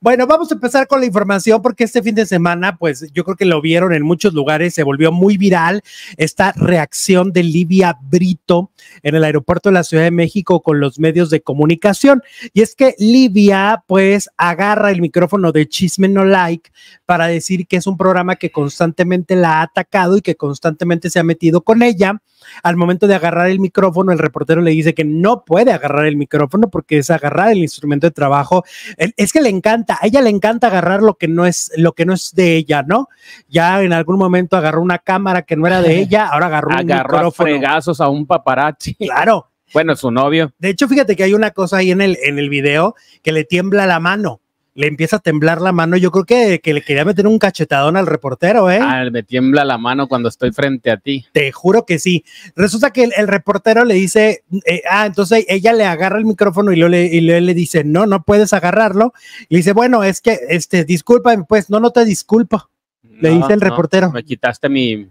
Bueno, vamos a empezar con la información porque este fin de semana, pues yo creo que lo vieron en muchos lugares, se volvió muy viral esta reacción de Livia Brito en el aeropuerto de la Ciudad de México con los medios de comunicación. Y es que Livia, pues, agarra el micrófono de Chisme No Like para decir que es un programa que constantemente la ha atacado y que constantemente se ha metido con ella al momento de agarrar el micrófono, el reportero le dice que no puede agarrar el micrófono porque es agarrar el instrumento de trabajo. Es que le encanta, a ella le encanta agarrar lo que no es, lo que no es de ella, ¿no? Ya en algún momento agarró una cámara que no era de ella, ahora agarró, un agarró micrófono. a fregazos a un paparazzi. Claro. Bueno, su novio. De hecho, fíjate que hay una cosa ahí en el, en el video que le tiembla la mano le empieza a temblar la mano. Yo creo que, le quería meter un cachetadón al reportero, ¿eh? Ah, me tiembla la mano cuando estoy frente a ti. Te juro que sí. Resulta que el, reportero le dice, eh, ah, entonces ella le agarra el micrófono y, le, y dice, no, no puedes agarrarlo. Y dice, bueno, es que, este, discúlpame, pues, no, no te disculpo. Le dice el reportero. me quitaste mi,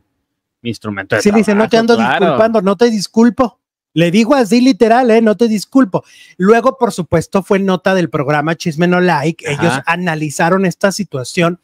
instrumento de Sí, dice, no te ando disculpando, no te disculpo. Le digo así literal, ¿eh? No te disculpo. Luego, por supuesto, fue nota del programa Chisme No Like. Ellos analizaron esta situación.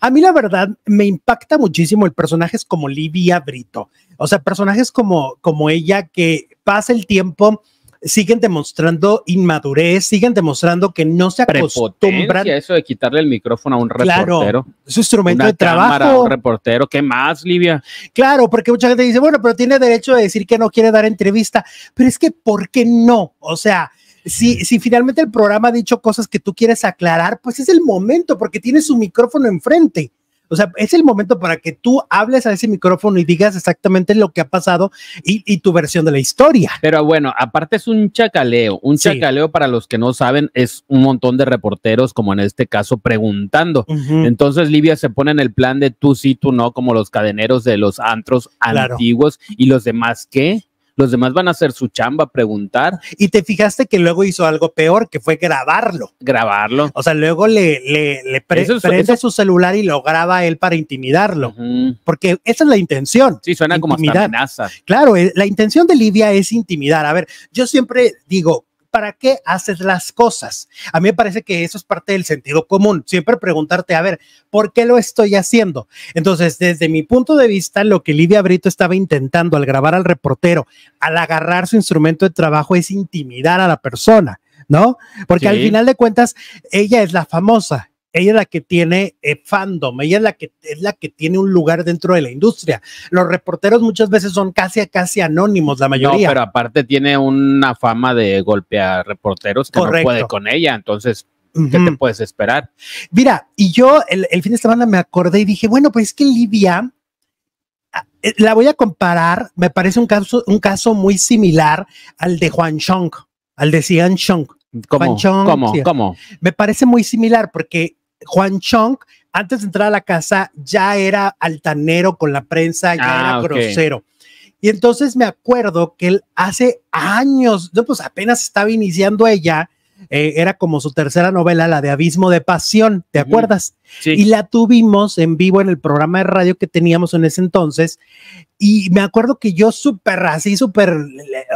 A mí, la verdad, me impacta muchísimo el personaje como Livia Brito. O sea, personajes como, como ella que pasa el tiempo siguen demostrando inmadurez, siguen demostrando que no se acostumbran. Eso de quitarle el micrófono a un reportero. Claro, su instrumento de trabajo. un reportero, ¿qué más, Livia? Claro, porque mucha gente dice, bueno, pero tiene derecho de decir que no quiere dar entrevista, pero es que, ¿por qué no? O sea, si, si, finalmente el programa ha dicho cosas que tú quieres aclarar, pues es el momento porque tiene su micrófono enfrente. O sea, es el momento para que tú hables a ese micrófono y digas exactamente lo que ha pasado y, tu versión de la historia. Pero bueno, aparte es un chacaleo. Un chacaleo, para los que no saben, es un montón de reporteros, como en este caso, preguntando. Entonces Livia se pone en el plan de tú sí, tú no, como los cadeneros de los antros antiguos y los demás qué los demás van a hacer su chamba, preguntar. Y te fijaste que luego hizo algo peor, que fue grabarlo. Grabarlo. O sea, luego le, le, prende su celular y lo graba él para intimidarlo. Porque esa es la intención. Sí, suena como hasta amenaza. Claro, eh, la intención de Lidia es intimidar. A ver, yo siempre digo, para qué haces las cosas. A mí me parece que eso es parte del sentido común. Siempre preguntarte, a ver, ¿por qué lo estoy haciendo? Entonces, desde mi punto de vista, lo que Lidia Brito estaba intentando al grabar al reportero, al agarrar su instrumento de trabajo, es intimidar a la persona. ¿no? Porque al final de cuentas, ella es la famosa ella es la que tiene eh, fandom, ella es la que es la que tiene un lugar dentro de la industria. Los reporteros muchas veces son casi casi anónimos, la mayoría. No, pero aparte tiene una fama de golpear reporteros que no puede con ella, entonces ¿Qué te puedes esperar? Mira, y yo el, fin de semana me acordé y dije, bueno, pues es que Livia ah, eh, la voy a comparar, me parece un caso, un caso muy similar al de Juan Chong, al de Sian Chong. ¿Cómo? Juan Me parece muy similar porque Juan Chong, antes de entrar a la casa, ya era altanero con la prensa, ya era ah, grosero. Y entonces me acuerdo que él hace años, no, pues apenas estaba iniciando ella, eh, era como su tercera novela, la de Abismo de Pasión, ¿te acuerdas? Y la tuvimos en vivo en el programa de radio que teníamos en ese entonces. Y me acuerdo que yo súper así, súper,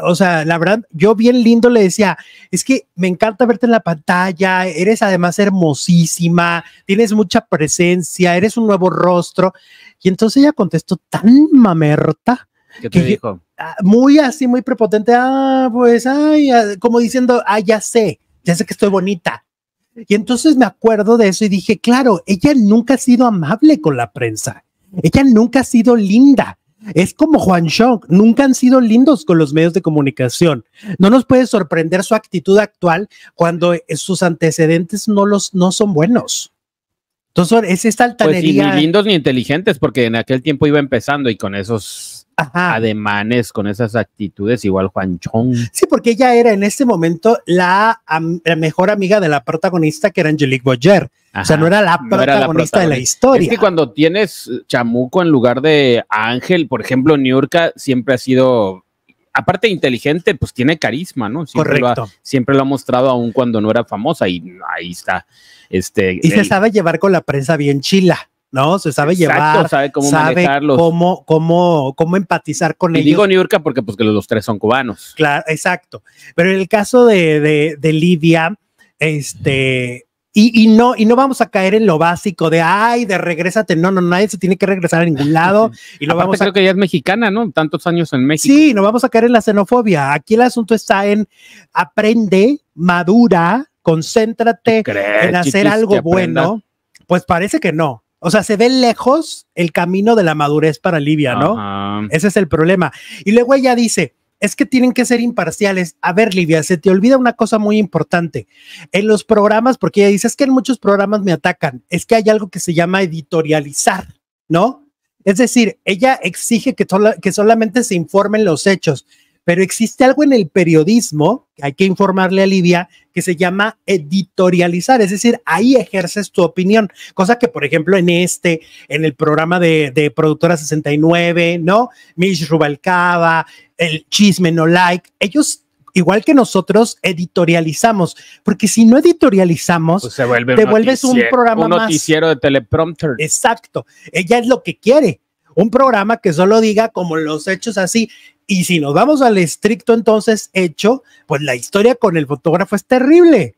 o sea, la verdad, yo bien lindo le decía, es que me encanta verte en la pantalla, eres además hermosísima, tienes mucha presencia, eres un nuevo rostro. Y entonces ella contestó tan mamerta. dijo? Ah, muy así, muy prepotente, ah, pues, ay, ah", como diciendo, ah, ya sé ya sé que estoy bonita. Y entonces me acuerdo de eso y dije, claro, ella nunca ha sido amable con la prensa, ella nunca ha sido linda. Es como Juan Chong, nunca han sido lindos con los medios de comunicación. No nos puede sorprender su actitud actual cuando eh, sus antecedentes no, los, no son buenos. Entonces, es esta pues, altanería. Pues ni lindos ni inteligentes, porque en aquel tiempo iba empezando y con esos ademanes, con esas actitudes, igual Juan Chong. Sí, porque ella era en ese momento la, mejor amiga de la protagonista, que era Angelique Boyer. O sea, no era la protagonista, de la historia. Es que cuando tienes chamuco en lugar de Ángel, por ejemplo, Niurka siempre ha sido aparte inteligente, pues tiene carisma, ¿no? Siempre Correcto. Lo ha, siempre lo ha mostrado aún cuando no era famosa y ahí está. Este, y se sabe llevar con la prensa bien chila. ¿no? Se sabe llevar, sabe cómo manejarlos. Cómo, cómo, cómo empatizar con y Digo Niurka porque pues que los, dos tres son cubanos. Claro, exacto. Pero en el caso de, de, este, y, no, y no vamos a caer en lo básico de, ay, de regrésate, no, no, nadie se tiene que regresar a ningún lado. Y lo vamos a... creo que ella es mexicana, ¿no? Tantos años en México. Sí, no vamos a caer en la xenofobia. Aquí el asunto está en aprende, madura, concéntrate en hacer algo bueno. Pues parece que no. O sea, se ve lejos el camino de la madurez para Libia, ¿no? Ese es el problema. Y luego ella dice, es que tienen que ser imparciales. A ver, Libia. se te olvida una cosa muy importante. En los programas, porque ella dice, es que en muchos programas me atacan, es que hay algo que se llama editorializar, ¿no? Es decir, ella exige que, que solamente se informen los hechos. Pero existe algo en el periodismo, que hay que informarle a Livia, que se llama editorializar, es decir, ahí ejerces tu opinión, cosa que, por ejemplo, en este, en el programa de, Productora 69, ¿no? Mish Rubalcaba, el chisme no like, ellos igual que nosotros, editorializamos, porque si no editorializamos, pues se te un vuelves un programa un noticiero de teleprompter. Exacto, ella es lo que quiere, un programa que solo diga como los hechos así, y si nos vamos al estricto entonces hecho, pues la historia con el fotógrafo es terrible.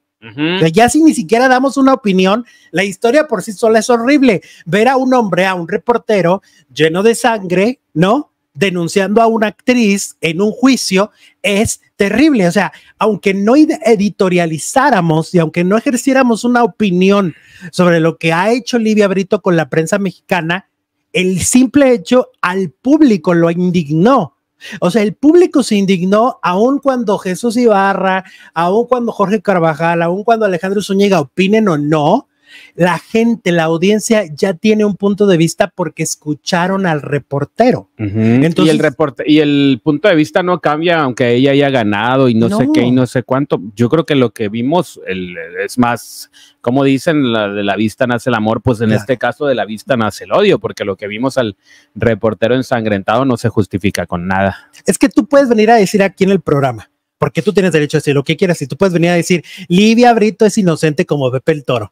ya si ni siquiera damos una opinión, la historia por sí sola es horrible. Ver a un hombre, a un reportero lleno de sangre, ¿no? Denunciando a una actriz en un juicio es terrible. O sea, aunque no editorializáramos y aunque no ejerciéramos una opinión sobre lo que ha hecho Livia Brito con la prensa mexicana, el simple hecho al público lo indignó o sea, el público se indignó aun cuando Jesús Ibarra, aun cuando Jorge Carvajal, aun cuando Alejandro Zúñiga opinen o no, la gente, la audiencia ya tiene un punto de vista porque escucharon al reportero. y el reporte y el punto de vista no cambia aunque ella haya ganado y no, sé qué y no sé cuánto. Yo creo que lo que vimos es más, como dicen, la, de la vista nace el amor, pues en este caso de la vista nace el odio, porque lo que vimos al reportero ensangrentado no se justifica con nada. Es que tú puedes venir a decir aquí en el programa porque tú tienes derecho a decir lo que quieras y tú puedes venir a decir, Livia Brito es inocente como Pepe el Toro.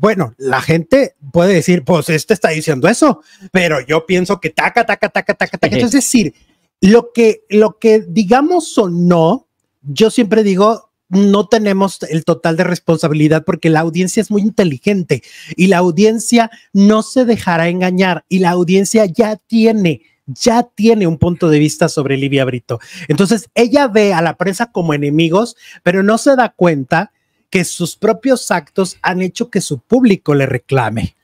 Bueno, la gente puede decir, pues este está diciendo eso, pero yo pienso que taca, taca, taca, taca, taca. Es decir, lo que, lo que digamos o no, yo siempre digo, no tenemos el total de responsabilidad porque la audiencia es muy inteligente y la audiencia no se dejará engañar y la audiencia ya tiene ya tiene un punto de vista sobre Livia Brito. Entonces, ella ve a la prensa como enemigos, pero no se da cuenta que sus propios actos han hecho que su público le reclame.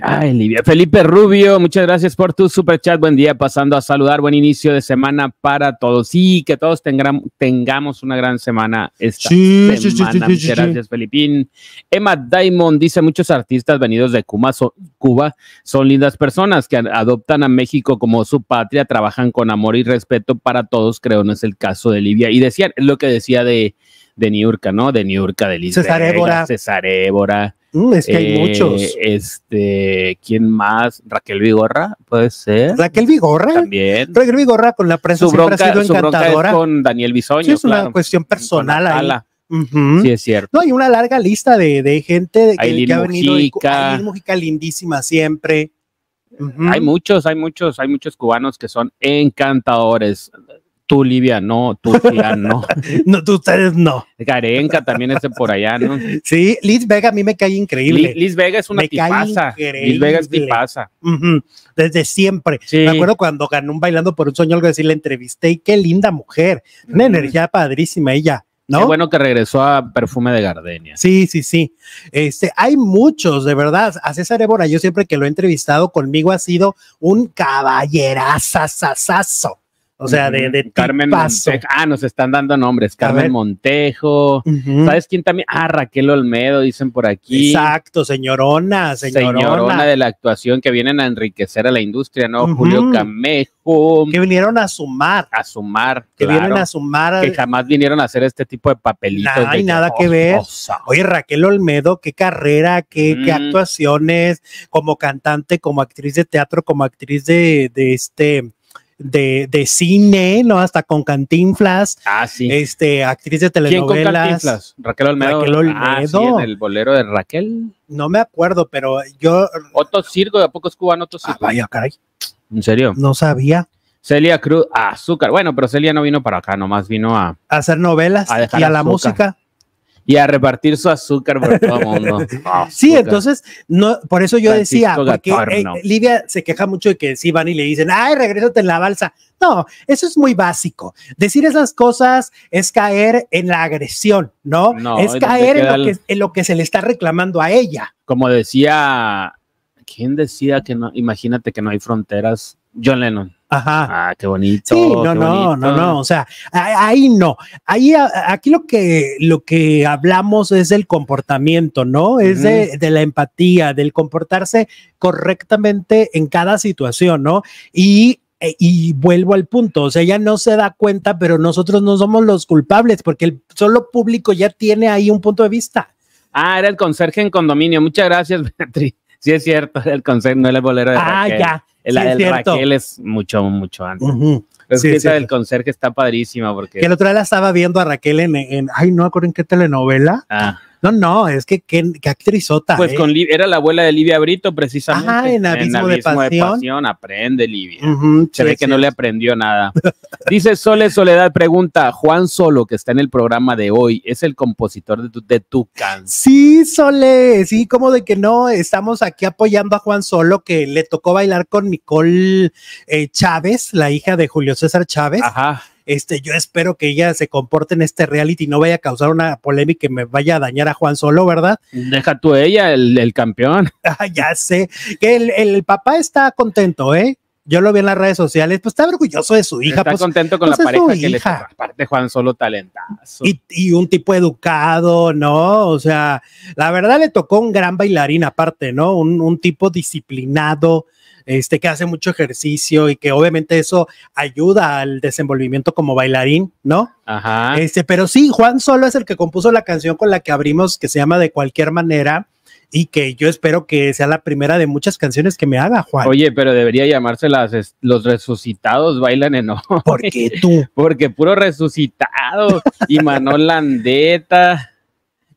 Ay, Livia. Felipe Rubio, muchas gracias por tu super chat. Buen día, pasando a saludar. Buen inicio de semana para todos. Y que todos tengamos una gran semana esta sí, semana. Sí, sí, gracias, Felipín. Emma Diamond dice: Muchos artistas venidos de Cuba son, Cuba son lindas personas que adoptan a México como su patria, trabajan con amor y respeto para todos. Creo no es el caso de Livia. Y decían, lo que decía de de Niurka, ¿no? De Niurka, de Lisa. César Évora. César Évora. Mm, es que hay eh, muchos. Este, ¿quién más? Raquel Vigorra, puede ser. Raquel Vigorra. También. Raquel Vigorra con la prensa siempre ha sido encantadora. con Daniel Bisoño. Sí, es una cuestión personal ahí. Sí, es cierto. No, hay una larga lista de, gente que, ha venido. Mujica. música lindísima siempre. Hay muchos, hay muchos, hay muchos cubanos que son encantadores tú Livia no, tú no. no, tú ustedes no. Garenca también es por allá, ¿no? Sí, Liz Vega a mí me cae increíble. Liz, Vega es una tipaza. Liz Vega es tipaza. Desde siempre. Me acuerdo cuando ganó un Bailando por un Sueño, algo así, la entrevisté y qué linda mujer. Una energía padrísima ella. ¿No? Qué bueno que regresó a Perfume de Gardenia. Sí, sí, sí. Este, hay muchos, de verdad. A César Évora, yo siempre que lo he entrevistado conmigo ha sido un caballerazazazazo o sea, de, Carmen Montejo. Ah, nos están dando nombres. Carmen Montejo. ¿Sabes quién también? Ah, Raquel Olmedo, dicen por aquí. Exacto, señorona, señorona. Señorona de la actuación que vienen a enriquecer a la industria, ¿no? Julio Camejo. Que vinieron a sumar. A sumar. Que vienen a sumar. Que jamás vinieron a hacer este tipo de papelitos. No hay nada que, ver. Oye, Raquel Olmedo, qué carrera, qué, actuaciones como cantante, como actriz de teatro, como actriz de este de, de cine, ¿no? Hasta con Cantinflas. Ah, sí. Este, actriz de telenovelas. Raquel Olmedo. Raquel ah, Olmedo. el bolero de Raquel. No me acuerdo, pero yo. otro Circo, ¿de a poco es cubano Circo? Ah, vaya, caray. ¿En serio? No sabía. Celia Cruz, azúcar. Bueno, pero Celia no vino para acá, nomás vino a... hacer novelas y a la música y a repartir su azúcar por todo el mundo. Sí, entonces, no, por eso yo decía, porque eh, Livia se queja mucho de que si van y le dicen, ay, regrésate en la balsa. No, eso es muy básico. Decir esas cosas es caer en la agresión, ¿no? no es caer en lo, que, en lo que se le está reclamando a ella. Como decía, ¿quién decía que no? Imagínate que no hay fronteras. John Lennon. Ajá. Ah, qué bonito. Sí, no, no, no, no. O sea, ahí no. Ahí aquí lo que lo que hablamos es del comportamiento, ¿no? Es de, la empatía, del comportarse correctamente en cada situación, ¿no? E, y vuelvo al punto, o sea, ella no se da cuenta, pero nosotros no somos los culpables porque el solo público ya tiene ahí un punto de vista. Ah, era el conserje en condominio. Muchas gracias, Beatriz. Sí es cierto, era el conserje, no era el bolero de Ah, ya la del Raquel es mucho, mucho antes. Es que esa del conserje está padrísima porque... Que el otro día la estaba viendo a Raquel en, ay, no acuerdo en qué telenovela. Ah. No, no, es que qué, qué actrizota. Pues con con ¿eh? era la abuela de Livia Brito, precisamente. Ah, en Abismo, en abismo de, pasión. de, Aprende, Livia. Se ve que no le aprendió nada. Dice Sole Soledad, pregunta, Juan Solo, que está en el programa de hoy, ¿es el compositor de tu, de canción? Sí, Sole, sí, como de que no, estamos aquí apoyando a Juan Solo, que le tocó bailar con Nicole eh, Chávez, la hija de Julio César Chávez. Ajá. Este, yo espero que ella se comporte en este reality y no vaya a causar una polémica que me vaya a dañar a Juan Solo, ¿verdad? Deja tú ella, el, campeón. Ah, ya sé, que el, el papá está contento, ¿eh? yo lo vi en las redes sociales, pues está orgulloso de su hija. Está pues, contento con pues, la pareja que le toca. Aparte, Juan Solo talentazo. Y, y, un tipo educado, ¿no? O sea, la verdad le tocó un gran bailarín aparte, ¿no? Un, un tipo disciplinado, este, que hace mucho ejercicio y que obviamente eso ayuda al desenvolvimiento como bailarín, ¿no? Ajá. Este, pero sí, Juan Solo es el que compuso la canción con la que abrimos, que se llama De cualquier manera y que yo espero que sea la primera de muchas canciones que me haga, Juan. Oye, pero debería llamarse las Los Resucitados Bailan en Ojo. ¿Por qué tú? Porque puro resucitado y Manolandeta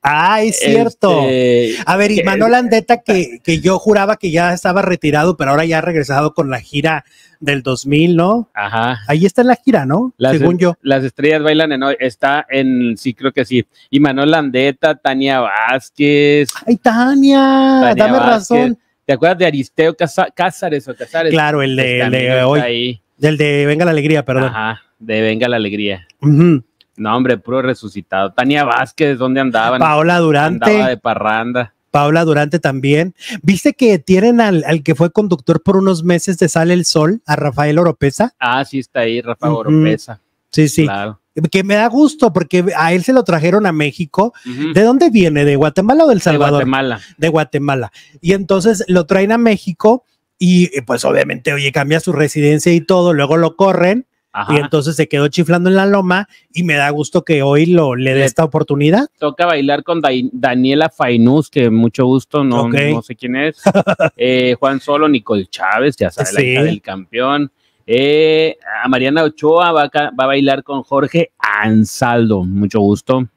Ah, es cierto. Este, a ver, Imanol Landeta, que, que yo juraba que ya estaba retirado, pero ahora ya ha regresado con la gira del 2000, ¿no? Ajá. Ahí está en la gira, ¿no? Según yo. Las estrellas bailan en hoy. Está en, sí, creo que sí. Y Manuel Landeta, Tania Vázquez. Ay, Tania, dame razón. ¿Te acuerdas de Aristeo Cázares o Cázares? Claro, el de, el de hoy. Del de Venga la Alegría, perdón. Ajá, de Venga la Alegría. Ajá. No, hombre, puro resucitado. Tania Vázquez, ¿dónde andaban? Paola Durante. Andaba de parranda. Paola Durante también. ¿Viste que tienen al, que fue conductor por unos meses de Sale el Sol, a Rafael Oropesa? Ah, sí, está ahí, Rafael Oropesa. Sí, sí. Claro. Que me da gusto porque a él se lo trajeron a México. ¿De dónde viene? ¿De Guatemala o del Salvador? De Guatemala. De Guatemala. Y entonces lo traen a México y pues obviamente, oye, cambia su residencia y todo, luego lo corren y entonces se quedó chiflando en la loma y me da gusto que hoy lo, le dé esta oportunidad. Toca bailar con Daniela Fainús, que mucho gusto, no, no sé quién es. Eh, Juan Solo, Nicole Chávez, ya sabes, campeón. Eh, a Mariana Ochoa va a bailar con Jorge Ansaldo, mucho gusto.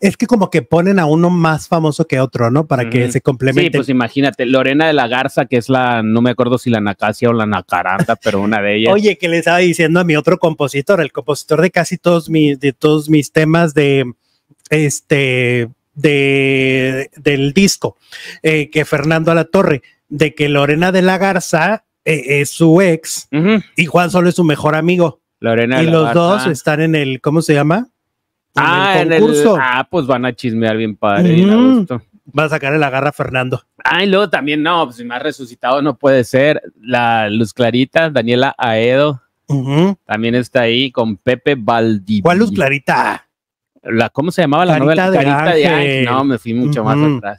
Es que como que ponen a uno más famoso que otro, ¿no? Para que se complemente. Sí, pues imagínate, Lorena de la Garza, que es la, no me acuerdo si la nacacia o la Nacaranda, pero una de ellas. Oye, que le estaba diciendo a mi otro compositor, el compositor de casi todos mis, de todos mis temas de este de, del disco, eh, que Fernando a la Torre, de que Lorena de la Garza eh, es su ex y Juan Solo es su mejor amigo. Lorena de la Garza. Y los dos están en el, ¿cómo se llama? En ah, el En ah, pues van a chismear bien padre. A Va a sacar el agarra Fernando. Ah, y luego también, no, pues si más resucitado no puede ser. La Luz Clarita, Daniela Aedo, también está ahí con Pepe Valdivia. ¿Cuál Luz Clarita? La, ¿Cómo se llamaba la novela? Clarita de No, me fui mucho más atrás.